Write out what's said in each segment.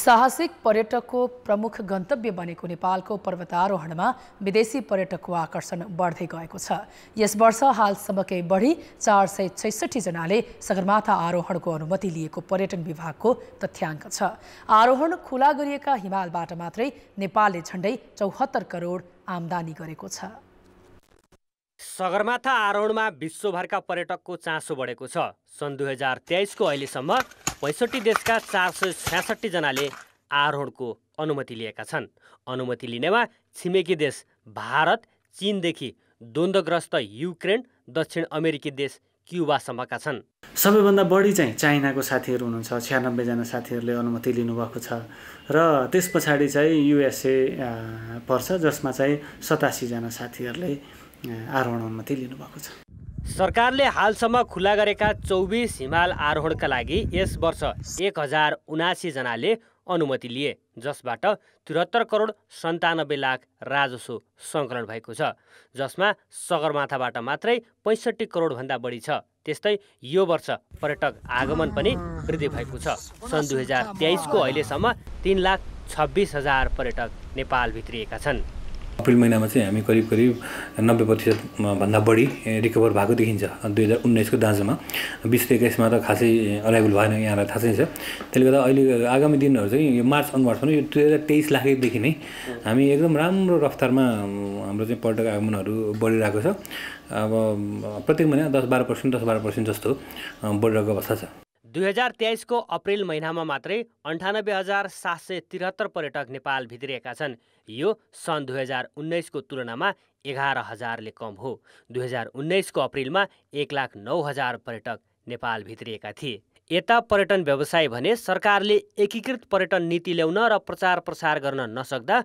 साहसिक पर्यटकको प्रमुख गन्तव्य बनेको नेपालको पर्वतारोहणमा विदेशी पर्यटकको आकर्षण बढ्दै गएको छ यस वर्ष हालसम्मकै बढी चार सय छैसठीजनाले सगरमाथा आरोहणको अनुमति लिएको पर्यटन विभागको तथ्याङ्क छ आरोहण खुला गरिएका हिमालबाट मात्रै नेपालले झन्डै चौहत्तर करोड आम्दानी गरेको छ सगरमाथा आरोहणमा विश्वभरका पर्यटकको चासो बढेको छ सन् दुई हजार तेइसको अहिलेसम्म पैँसठी देशका चार सय छ्यासठीजनाले आरोहणको अनुमति लिएका छन् अनुमति लिनेमा छिमेकी देश भारत चिनदेखि द्वन्द्वग्रस्त युक्रेन दक्षिण अमेरिकी देश क्युबासम्मका छन् सबैभन्दा बढी चाहिँ चाइनाको साथीहरू हुनुहुन्छ छ्यानब्बेजना साथीहरूले अनुमति लिनुभएको छ र त्यस पछाडि चाहिँ युएसए पर्छ जसमा चाहिँ सतासीजना साथीहरूले आरोहणमा मात्रै लिनुभएको छ सरकारले हालसम्म खुला गरेका चौबिस हिमाल आरोहणका लागि यस वर्ष एक हजार उनासीजनाले अनुमति लिए जसबाट त्रिहत्तर करोड सन्तानब्बे लाख राजस्व सङ्कलन भएको छ जसमा सगरमाथाबाट मात्रै पैँसठी करोडभन्दा बढी छ त्यस्तै यो वर्ष पर्यटक आगमन पनि वृद्धि भएको छ सन् दुई हजार तेइसको अहिलेसम्म तिन लाख छब्बिस हजार पर्यटक नेपाल भित्रिएका छन् अप्रेल महिनामा चाहिँ हामी करिब करिब नब्बे प्रतिशत भन्दा बढी रिकभर भएको देखिन्छ दुई हजार उन्नाइसको दाँजोमा बिस एक्काइसमा त खासै अराइभल भएन यहाँलाई थाहा छैन त्यसले गर्दा अहिले आगामी दिनहरू चाहिँ यो मार्च अनुहारसम्म यो दुई हजार तेइस लाखदेखि नै हामी एकदम राम्रो रफ्तारमा हाम्रो चाहिँ पर्यटक आगमनहरू बढिरहेको छ अब प्रत्येक महिना दस बाह्र पर्सेन्ट दस बाह्र पर्सेन्ट जस्तो बढिरहेको अवस्था छ दुई हजार तेइसको अप्रेल महिनामा मात्रै अन्ठानब्बे हजार सात सय त्रिहत्तर पर्यटक नेपाल भित्रिएका छन् यो सन् दुई हजार उन्नाइसको तुलनामा एघार हजारले कम हो दुई हजार उन्नाइसको अप्रिलमा एक लाख नौ हजार पर्यटक नेपाल भित्रिएका थिए यता पर्यटन व्यवसाय भने सरकारले एकीकृत पर्यटन नीति ल्याउन र प्रचार प्रसार गर्न नसक्दा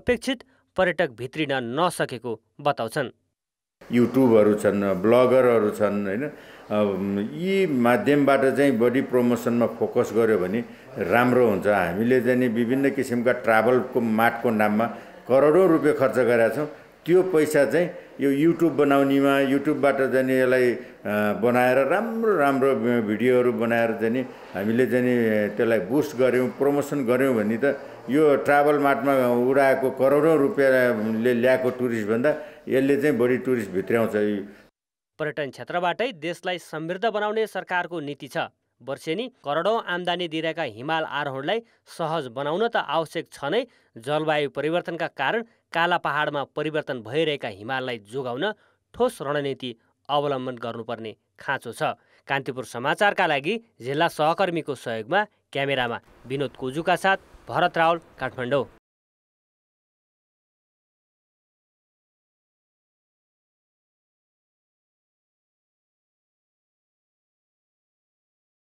अपेक्षित पर्यटक भित्रिन नसकेको बताउँछन् युट्युबहरू छन् ब्लगरहरू छन् होइन यी माध्यमबाट चाहिँ बढी प्रमोसनमा फोकस गऱ्यो भने राम्रो हुन्छ हामीले चाहिँ विभिन्न किसिमका ट्राभलको माटको नाममा करोडौँ रुपियाँ खर्च गरेका छौँ त्यो पैसा चाहिँ यो युट्युब बनाउनेमा युट्युबबाट जाने यसलाई बनाएर राम्रो राम्रो भिडियोहरू बनाएर जाने हामीले जाने त्यसलाई बुस्ट गऱ्यौँ प्रमोसन गऱ्यौँ भने त यो ट्राभल मार्टमा उडाएको करोडौँ रुपियाँले ल्याएको टुरिस्टभन्दा यसले चाहिँ बढी टुरिस्ट भित्राउँछ पर्यटन क्षेत्रबाटै देशलाई समृद्ध बनाउने सरकारको नीति छ वर्षेनी करोडौँ आम्दानी दिइरहेका हिमाल आरोहणलाई सहज बनाउन त आवश्यक छ नै जलवायु परिवर्तनका कारण काला पहाडमा परिवर्तन भइरहेका हिमाललाई जोगाउन ठोस रणनीति अवलम्बन गर्नुपर्ने खाँचो छ कान्तिपुर समाचारका लागि जिल्ला सहकर्मीको सहयोगमा क्यामेरामा विनोद कोजुका साथ भरत रावल काठमाडौँ